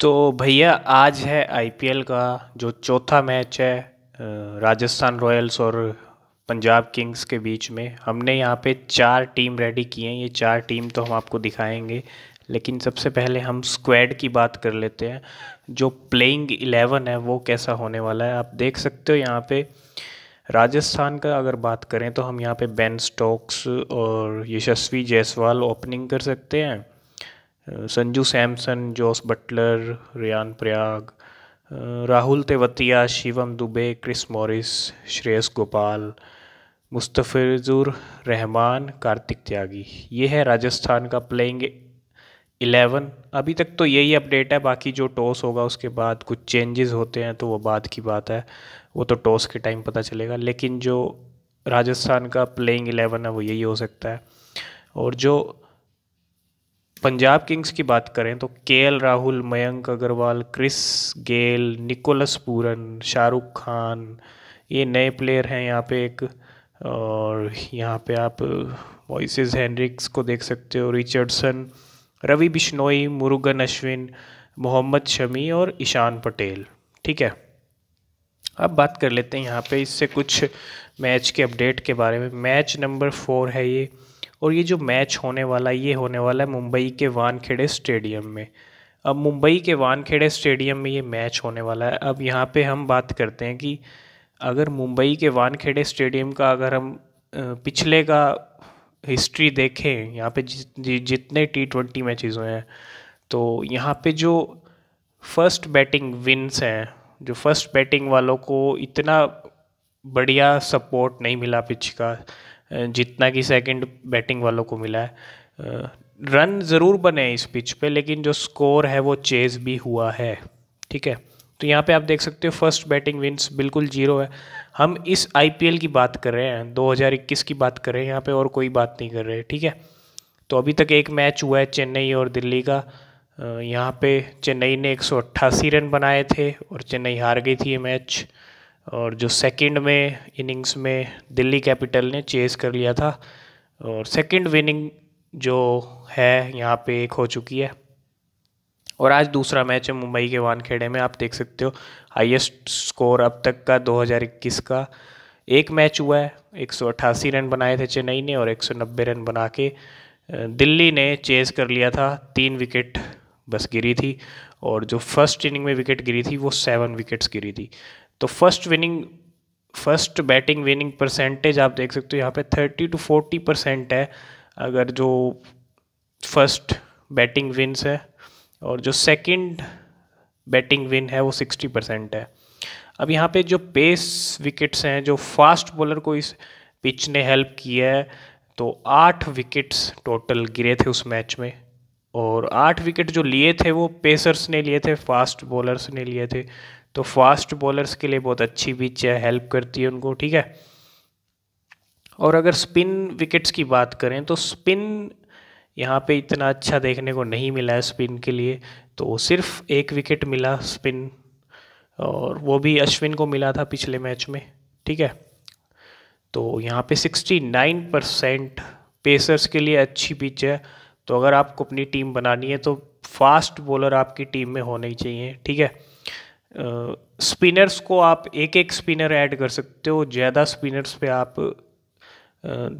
तो भैया आज है आईपीएल का जो चौथा मैच है राजस्थान रॉयल्स और पंजाब किंग्स के बीच में हमने यहाँ पे चार टीम रेडी किए हैं ये चार टीम तो हम आपको दिखाएंगे लेकिन सबसे पहले हम स्क्वाड की बात कर लेते हैं जो प्लेइंग इलेवन है वो कैसा होने वाला है आप देख सकते हो यहाँ पे राजस्थान का अगर बात करें तो हम यहाँ पे बेन स्टोक्स और यशस्वी जायसवाल ओपनिंग कर सकते हैं Sanju Samson Jos Buttler Riyan Parag Rahul Tewatia Shivam Dube Chris Morris Shreyas Gopal Mustafizur Rahman Kartik Tyagi ये है राजस्थान का प्लेइंग इलेवन अभी तक तो यही अपडेट है बाकी जो टॉस होगा उसके बाद कुछ चेंजेस होते हैं तो वो बाद की बात है वो तो टॉस के टाइम पता चलेगा लेकिन जो राजस्थान का प्लेइंग इलेवन है वो यही हो सकता है और जो पंजाब किंग्स की बात करें तो K Rahul Mayank Agarwal Chris Gayle Nicholas Pooran Shahrukh Khan ये नए प्लेयर हैं यहाँ पे एक और यहाँ पे आप वॉइसिस हैंड्रिक्स को देख सकते हो रिचर्डसन रवि बिश्नोई मुरुगन अश्विन मोहम्मद शमी और ईशान पटेल ठीक है अब बात कर लेते हैं यहाँ पे इससे कुछ मैच के अपडेट के बारे में मैच नंबर फोर है ये और ये जो मैच होने वाला है ये होने वाला है मुंबई के वानखेड़े स्टेडियम में अब मुंबई के वानखेड़े स्टेडियम में ये मैच होने वाला है अब यहाँ पे हम बात करते हैं कि अगर मुंबई के वानखेड़े स्टेडियम का अगर हम पिछले का हिस्ट्री देखें यहाँ पे जि, जि, जितने टी ट्वेंटी मैचेज हुए हैं तो यहाँ पे जो फर्स्ट बैटिंग विन्स हैं जो फर्स्ट बैटिंग वालों को इतना बढ़िया सपोर्ट नहीं मिला पिच का जितना कि सेकंड बैटिंग वालों को मिला है रन ज़रूर बने इस पिच पे लेकिन जो स्कोर है वो चेज भी हुआ है ठीक है तो यहाँ पे आप देख सकते हो फर्स्ट बैटिंग विंस बिल्कुल जीरो है हम इस आईपीएल की बात कर रहे हैं 2021 की बात कर रहे हैं यहाँ पे और कोई बात नहीं कर रहे ठीक है तो अभी तक एक मैच हुआ है चेन्नई और दिल्ली का यहाँ पे चेन्नई ने एक रन बनाए थे और चेन्नई हार गई थी ये मैच और जो सेकंड में इनिंग्स में दिल्ली कैपिटल ने चेस कर लिया था और सेकंड विनिंग जो है यहाँ पे एक हो चुकी है और आज दूसरा मैच है मुंबई के वानखेड़े में आप देख सकते हो हाईएस्ट स्कोर अब तक का 2021 का एक मैच हुआ है एक रन बनाए थे चेन्नई ने और एक रन बना के दिल्ली ने चेज कर लिया था तीन विकेट बस गिरी थी और जो फर्स्ट इनिंग में विकेट गिरी थी वो सेवन विकेट्स गिरी थी तो first winning first batting winning percentage आप देख सकते हो यहाँ पे थर्टी टू फोर्टी परसेंट है अगर जो फर्स्ट बैटिंग विन्स है और जो सेकंड बैटिंग विन है वो सिक्सटी परसेंट है अब यहाँ पे जो पेस विकेट्स हैं जो फास्ट बॉलर को इस पिच ने हेल्प किया है तो आठ विकेट्स टोटल गिरे थे उस मैच में और आठ विकेट जो लिए थे वो पेसर्स ने लिए थे फास्ट बॉलर्स ने लिए थे तो फास्ट बॉलर्स के लिए बहुत अच्छी पिच है हेल्प करती है उनको ठीक है और अगर स्पिन विकेट्स की बात करें तो स्पिन यहाँ पे इतना अच्छा देखने को नहीं मिला है स्पिन के लिए तो सिर्फ एक विकेट मिला स्पिन और वो भी अश्विन को मिला था पिछले मैच में ठीक है तो यहाँ पे 69 परसेंट पेसर्स के लिए अच्छी पिच है तो अगर आपको अपनी टीम बनानी है तो फास्ट बॉलर आपकी टीम में होने चाहिए ठीक है स्पिनर्स को आप एक एक स्पिनर ऐड कर सकते हो ज़्यादा स्पिनर्स पे आप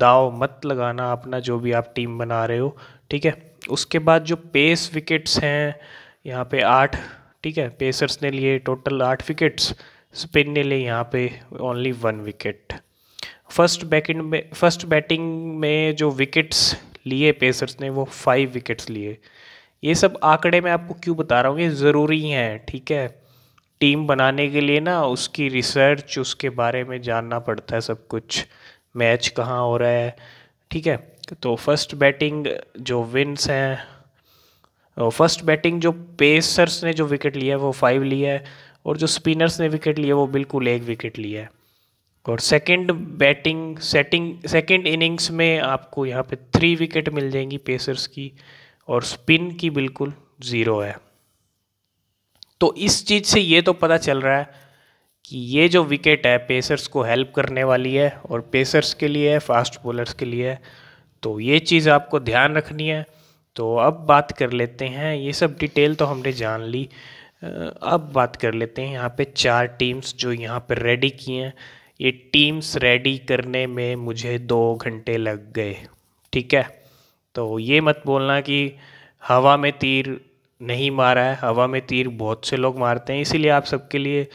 दाव मत लगाना अपना जो भी आप टीम बना रहे हो ठीक है उसके बाद जो पेस विकेट्स हैं यहाँ पे आठ ठीक है पेसर्स ने लिए टोटल आठ विकेट्स स्पिन ने लिए यहाँ पे only one wicket first batting में फर्स्ट बैटिंग में जो विकेट्स लिए पेसर्स ने वो फाइव विकेट्स लिए ये सब आंकड़े मैं आपको क्यों बता रहा हूँ ये ज़रूरी हैं ठीक है टीम बनाने के लिए ना उसकी रिसर्च उसके बारे में जानना पड़ता है सब कुछ मैच कहाँ हो रहा है ठीक है तो फर्स्ट बैटिंग जो विन्स हैं फर्स्ट बैटिंग जो पेसर्स ने जो विकेट लिया है वो फाइव लिया है और जो स्पिनर्स ने विकेट लिया वो बिल्कुल एक विकेट लिया है और second batting setting second innings में आपको यहाँ पे थ्री विकेट मिल जाएंगी पेसर्स की और स्पिन की बिल्कुल ज़ीरो है तो इस चीज़ से ये तो पता चल रहा है कि ये जो विकेट है पेसर्स को हेल्प करने वाली है और पेसर्स के लिए है फास्ट बॉलर्स के लिए है तो ये चीज़ आपको ध्यान रखनी है तो अब बात कर लेते हैं ये सब डिटेल तो हमने जान ली अब बात कर लेते हैं यहाँ पे चार टीम्स जो यहाँ पे रेडी किए हैं ये टीम्स रेडी करने में मुझे दो घंटे लग गए ठीक है तो ये मत बोलना कि हवा में तीर नहीं मारा है हवा में तीर बहुत से लोग मारते हैं इसीलिए आप सबके लिए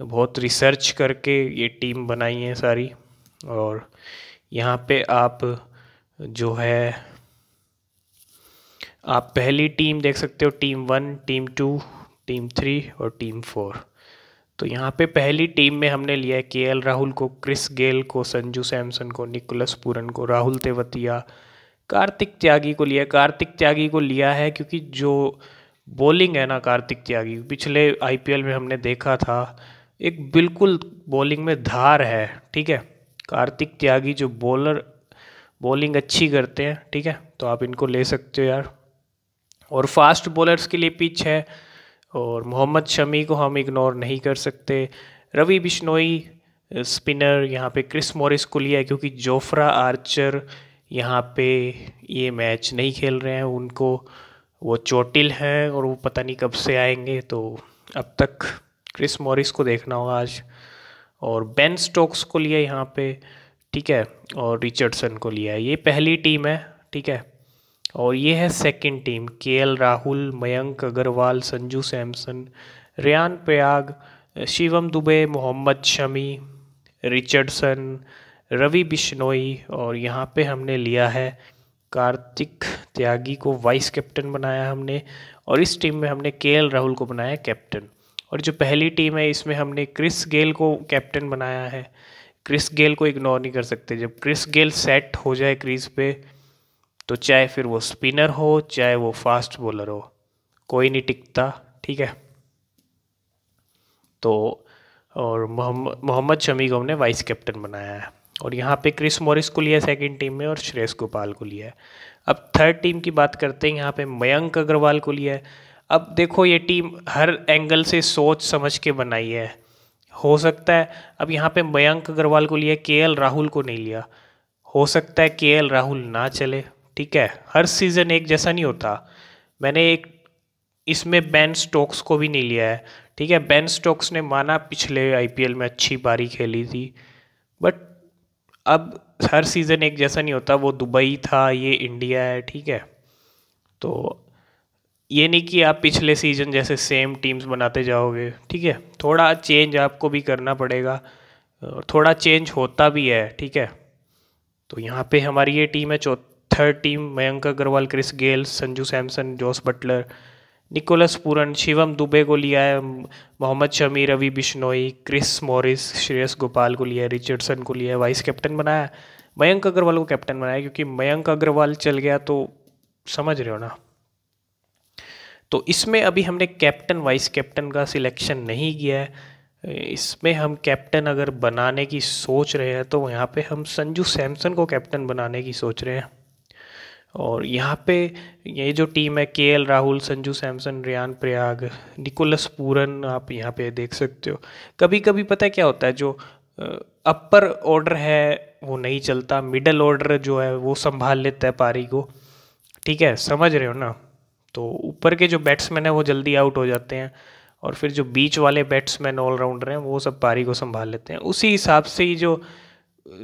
बहुत रिसर्च करके ये टीम बनाई है सारी और यहाँ पे आप जो है आप पहली टीम देख सकते हो team one team two team three और टीम फोर तो यहाँ पे पहली टीम में हमने लिया है के राहुल को क्रिस गेल को संजू सैमसन को निकोलस पूरन को राहुल तेवतिया कार्तिक त्यागी को लिया कार्तिक त्यागी को लिया है क्योंकि जो बॉलिंग है ना कार्तिक त्यागी पिछले आईपीएल में हमने देखा था एक बिल्कुल बॉलिंग में धार है ठीक है कार्तिक त्यागी जो बॉलर बॉलिंग अच्छी करते हैं ठीक है तो आप इनको ले सकते हो यार और फास्ट बॉलर्स के लिए पिच है और मोहम्मद शमी को हम इग्नोर नहीं कर सकते रवि बिश्नोई स्पिनर यहाँ पे क्रिस मॉरिस को लिया है क्योंकि जोफ्रा आर्चर यहाँ पे ये मैच नहीं खेल रहे हैं उनको वो चोटिल हैं और वो पता नहीं कब से आएंगे तो अब तक क्रिस मॉरिस को देखना होगा आज और बेन स्टोक्स को लिया यहाँ पे ठीक है और रिचर्डसन को लिया ये पहली टीम है ठीक है और ये है सेकंड टीम के राहुल मयंक अग्रवाल संजू सैमसन रियान प्रयाग शिवम दुबे मोहम्मद शमी रिचर्डसन रवि बिश्नोई और यहाँ पे हमने लिया है कार्तिक त्यागी को वाइस कैप्टन बनाया हमने और इस टीम में हमने के राहुल को बनाया कैप्टन और जो पहली टीम है इसमें हमने क्रिस गेल को कैप्टन बनाया है क्रिस गेल को इग्नोर नहीं कर सकते जब क्रिस गेल सेट हो जाए क्रीज पे तो चाहे फिर वो स्पिनर हो चाहे वो फास्ट बॉलर हो कोई नहीं टिकता ठीक है तो और मोहम्मद शमी को हमने वाइस कैप्टन बनाया है और यहाँ पे क्रिस मॉरिस को लिया सेकंड टीम में और श्रेयस गोपाल को लिया है अब थर्ड टीम की बात करते हैं यहाँ पे मयंक अग्रवाल को लिया है अब देखो ये टीम हर एंगल से सोच समझ के बनाई है हो सकता है अब यहाँ पे मयंक अग्रवाल को लिया के राहुल को नहीं लिया हो सकता है के राहुल ना चले ठीक है हर सीज़न एक जैसा नहीं होता मैंने एक इसमें बैन स्टोक्स को भी नहीं लिया है ठीक है बैन स्टोक्स ने माना पिछले आईपीएल में अच्छी बारी खेली थी बट अब हर सीज़न एक जैसा नहीं होता वो दुबई था ये इंडिया है ठीक है तो ये नहीं कि आप पिछले सीजन जैसे सेम टीम्स बनाते जाओगे ठीक है थोड़ा चेंज आपको भी करना पड़ेगा थोड़ा चेंज होता भी है ठीक है तो यहाँ पे हमारी ये टीम है चौथर्ड team Mayank Agarwal Chris Gayle Sanju Samson Jos Buttler Nicholas Pooran Shivam Dube को लिया है मोहम्मद शमी रवि बिश्नोई क्रिस मॉरिस श्रेयस गोपाल को लिया है रिचर्डसन को लिया है वाइस कैप्टन बनाया मयंक अग्रवाल को कैप्टन बनाया क्योंकि मयंक अग्रवाल चल गया तो समझ रहे हो ना तो इसमें अभी हमने कैप्टन वाइस कैप्टन का सिलेक्शन नहीं किया है इसमें हम कैप्टन अगर बनाने की सोच रहे हैं तो यहाँ पे हम संजू सैमसन को कैप्टन बनाने की सोच रहे हैं और यहाँ पे ये जो टीम है K L Rahul Sanju Samson Riyan Parag Nicholas Pooran आप यहाँ पे देख सकते हो कभी कभी पता है क्या होता है जो अपर ऑर्डर है वो नहीं चलता मिडल ऑर्डर जो है वो संभाल लेता है पारी को ठीक है समझ रहे हो ना तो ऊपर के जो बैट्समैन है वो जल्दी आउट हो जाते हैं और फिर जो बीच वाले बैट्समैन ऑलराउंडर हैं वो सब पारी को संभाल लेते हैं उसी हिसाब से ही जो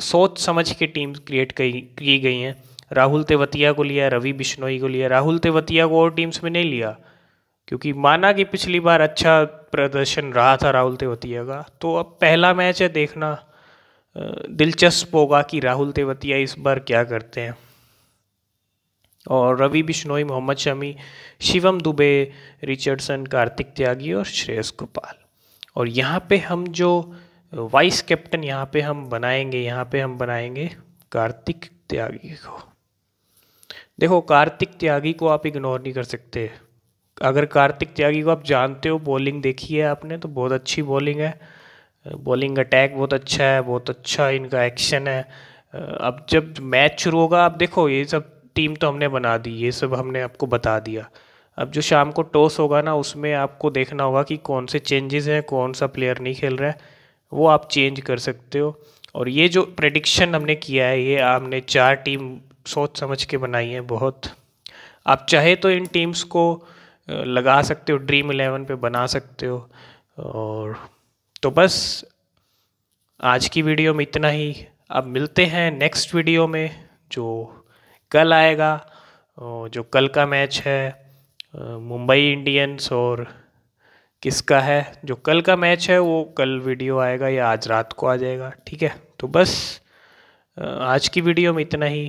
सोच समझ के टीम क्रिएट की गई हैं राहुल तेवतिया को लिया रवि बिश्नोई को लिया राहुल तेवतिया को और टीम्स में नहीं लिया क्योंकि माना कि पिछली बार अच्छा प्रदर्शन रहा था राहुल तेवतिया का तो अब पहला मैच है देखना दिलचस्प होगा कि राहुल तेवतिया इस बार क्या करते हैं और रवि बिश्नोई मोहम्मद शमी शिवम दुबे रिचर्डसन कार्तिक त्यागी और श्रेयस गोपाल और यहाँ पे हम जो वाइस कैप्टन यहाँ पे हम बनाएंगे यहाँ पे हम बनाएंगे कार्तिक त्यागी को देखो कार्तिक त्यागी को आप इग्नोर नहीं कर सकते अगर कार्तिक त्यागी को आप जानते हो बॉलिंग देखी है आपने तो बहुत अच्छी बॉलिंग है बॉलिंग अटैक बहुत अच्छा है बहुत अच्छा इनका एक्शन है अब जब मैच शुरू होगा आप देखो ये सब टीम तो हमने बना दी ये सब हमने आपको बता दिया अब जो शाम को टॉस होगा ना उसमें आपको देखना होगा कि कौन से चेंजेस हैं कौन सा प्लेयर नहीं खेल रहा है वो आप चेंज कर सकते हो और ये जो प्रडिक्शन हमने किया है ये हमने चार टीम सोच समझ के बनाई है बहुत आप चाहे तो इन टीम्स को लगा सकते हो ड्रीम इलेवन पे बना सकते हो और तो बस आज की वीडियो में इतना ही अब मिलते हैं नेक्स्ट वीडियो में जो कल आएगा जो कल का मैच है मुंबई इंडियंस और किसका है जो कल का मैच है वो कल वीडियो आएगा या आज रात को आ जाएगा ठीक है तो बस आज की वीडियो में इतना ही